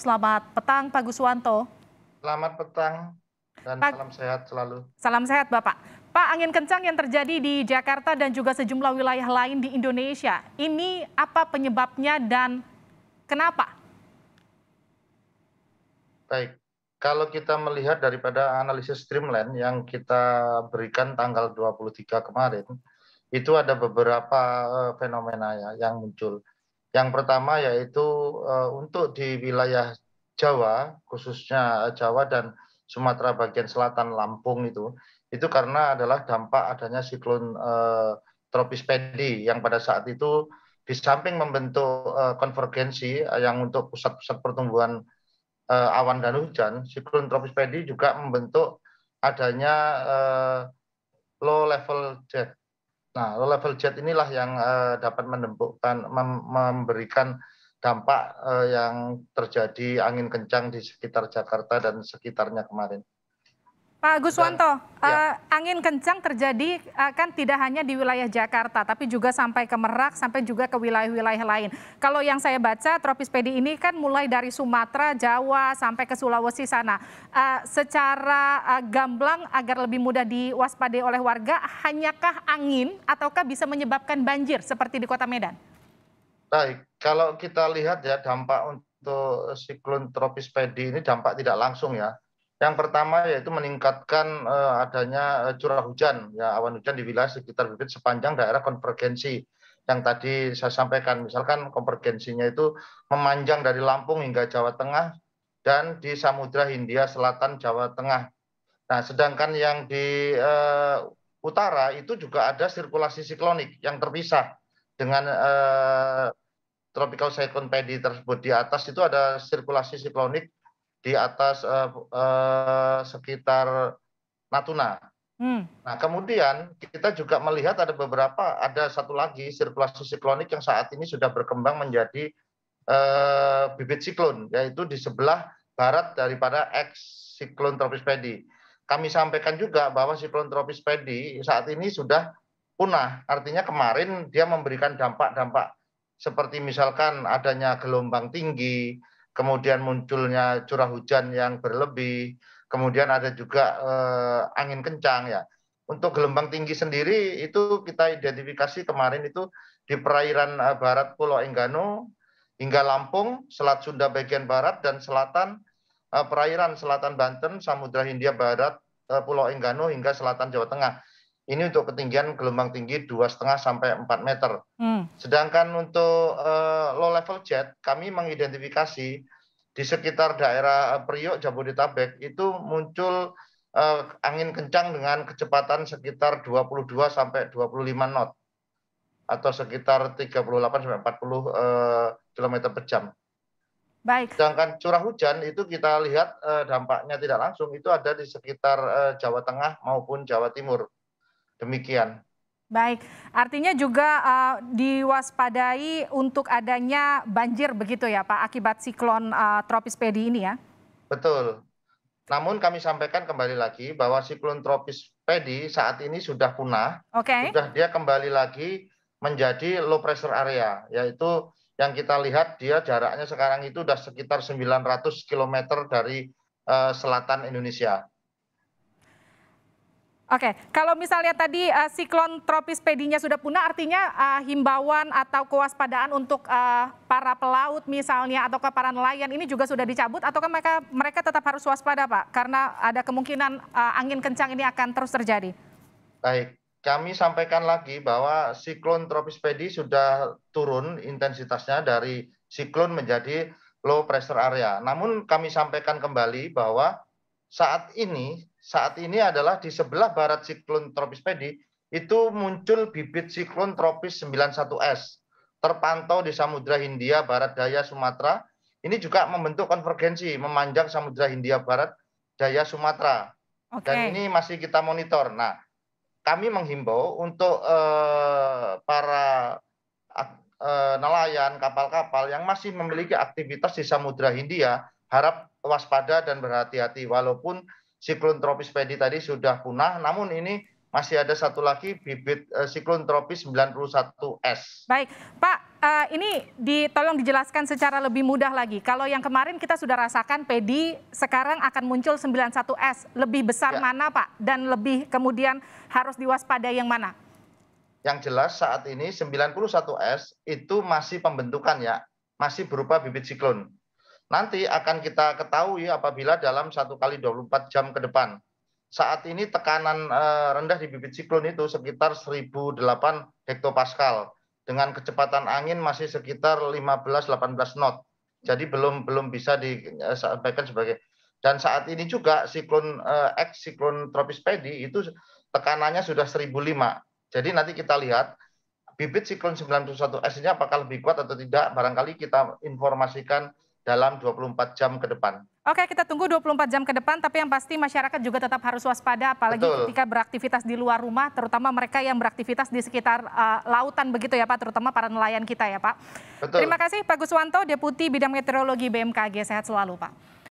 Selamat petang Pak Guswanto. Selamat petang dan Pak, salam sehat selalu. Salam sehat Bapak. Pak, angin kencang yang terjadi di Jakarta dan juga sejumlah wilayah lain di Indonesia, ini apa penyebabnya dan kenapa? Baik, kalau kita melihat daripada analisis Streamline yang kita berikan tanggal 23 kemarin, itu ada beberapa eh, fenomena ya yang muncul. Yang pertama yaitu uh, untuk di wilayah Jawa, khususnya Jawa dan Sumatera bagian selatan Lampung itu, itu karena adalah dampak adanya siklon uh, tropis Pedi yang pada saat itu di samping membentuk uh, konvergensi yang untuk pusat-pusat pertumbuhan uh, awan dan hujan, siklon tropis Pedi juga membentuk adanya uh, low level jet Nah, low level jet inilah yang uh, dapat mendembukkan mem memberikan dampak uh, yang terjadi angin kencang di sekitar Jakarta dan sekitarnya kemarin. Pak Guswanto, eh, ya. angin kencang terjadi uh, kan tidak hanya di wilayah Jakarta, tapi juga sampai ke Merak, sampai juga ke wilayah-wilayah lain. Kalau yang saya baca, tropis pedi ini kan mulai dari Sumatera, Jawa, sampai ke Sulawesi sana. Uh, secara uh, gamblang agar lebih mudah diwaspadai oleh warga, hanyakah angin ataukah bisa menyebabkan banjir seperti di Kota Medan? Baik, kalau kita lihat ya dampak untuk siklon tropis pedi ini dampak tidak langsung ya yang pertama yaitu meningkatkan uh, adanya eh, curah hujan, ya awan hujan di wilayah sekitar bibit sepanjang daerah konvergensi yang tadi saya sampaikan. Misalkan konvergensinya itu memanjang dari Lampung hingga Jawa Tengah dan di Samudra Hindia Selatan Jawa Tengah. Nah, sedangkan yang di uh, utara itu juga ada sirkulasi siklonik yang terpisah dengan uh, tropical cyclone pedi tersebut di atas itu ada sirkulasi siklonik di atas uh, uh, sekitar Natuna. Hmm. Nah, kemudian kita juga melihat ada beberapa, ada satu lagi sirkulasi siklonik yang saat ini sudah berkembang menjadi uh, bibit siklon, yaitu di sebelah barat daripada X siklon tropis Pedi. Kami sampaikan juga bahwa siklon tropis Pedi saat ini sudah punah, artinya kemarin dia memberikan dampak-dampak seperti misalkan adanya gelombang tinggi, kemudian munculnya curah hujan yang berlebih, kemudian ada juga eh, angin kencang ya. Untuk gelombang tinggi sendiri itu kita identifikasi kemarin itu di perairan eh, barat Pulau Enggano hingga Lampung, Selat Sunda bagian barat dan selatan eh, perairan selatan Banten, Samudra Hindia barat, eh, Pulau Enggano hingga selatan Jawa Tengah ini untuk ketinggian gelombang tinggi dua setengah sampai 4 meter. Hmm. Sedangkan untuk uh, low level jet kami mengidentifikasi di sekitar daerah eh, Priok Jabodetabek itu muncul uh, angin kencang dengan kecepatan sekitar 22 sampai 25 knot atau sekitar 38 sampai 40 uh, km per jam. Baik. Sedangkan curah hujan itu kita lihat uh, dampaknya tidak langsung itu ada di sekitar uh, Jawa Tengah maupun Jawa Timur Demikian. Baik, artinya juga uh, diwaspadai untuk adanya banjir begitu ya Pak akibat siklon uh, tropis Pedi ini ya? Betul. Namun kami sampaikan kembali lagi bahwa siklon tropis Pedi saat ini sudah punah. Okay. Sudah dia kembali lagi menjadi low pressure area, yaitu yang kita lihat dia jaraknya sekarang itu sudah sekitar 900 km dari uh, selatan Indonesia. Oke, kalau misalnya tadi uh, siklon tropis pedinya sudah punah, artinya uh, himbauan atau kewaspadaan untuk uh, para pelaut misalnya atau ke para nelayan ini juga sudah dicabut, ataukah mereka mereka tetap harus waspada, Pak? Karena ada kemungkinan uh, angin kencang ini akan terus terjadi. Baik, kami sampaikan lagi bahwa siklon tropis pedi sudah turun intensitasnya dari siklon menjadi low pressure area. Namun kami sampaikan kembali bahwa saat ini saat ini adalah di sebelah barat siklon tropis Pedi itu muncul bibit siklon tropis 91S terpantau di Samudra Hindia Barat Daya Sumatera. Ini juga membentuk konvergensi memanjang Samudra Hindia Barat Daya Sumatera. Okay. Dan ini masih kita monitor. Nah, kami menghimbau untuk eh, para eh, nelayan kapal-kapal yang masih memiliki aktivitas di Samudra Hindia harap waspada dan berhati-hati walaupun siklon tropis Pedi tadi sudah punah, namun ini masih ada satu lagi bibit uh, siklon tropis 91S. Baik, Pak, uh, ini ditolong tolong dijelaskan secara lebih mudah lagi. Kalau yang kemarin kita sudah rasakan Pedi, sekarang akan muncul 91S. Lebih besar ya. mana, Pak? Dan lebih kemudian harus diwaspadai yang mana? Yang jelas saat ini 91S itu masih pembentukan ya, masih berupa bibit siklon. Nanti akan kita ketahui apabila dalam satu kali 24 jam ke depan. Saat ini tekanan eh, rendah di bibit siklon itu sekitar 1008 hektopascal dengan kecepatan angin masih sekitar 15-18 knot. Jadi belum belum bisa disampaikan eh, sebagai dan saat ini juga siklon eh, X siklon tropis Pedi itu tekanannya sudah 1005. Jadi nanti kita lihat bibit siklon 91S ini apakah lebih kuat atau tidak barangkali kita informasikan dalam 24 jam ke depan. Oke, kita tunggu 24 jam ke depan, tapi yang pasti masyarakat juga tetap harus waspada, apalagi Betul. ketika beraktivitas di luar rumah, terutama mereka yang beraktivitas di sekitar uh, lautan begitu ya Pak, terutama para nelayan kita ya Pak. Betul. Terima kasih Pak Guswanto, Deputi Bidang Meteorologi BMKG. Sehat selalu Pak.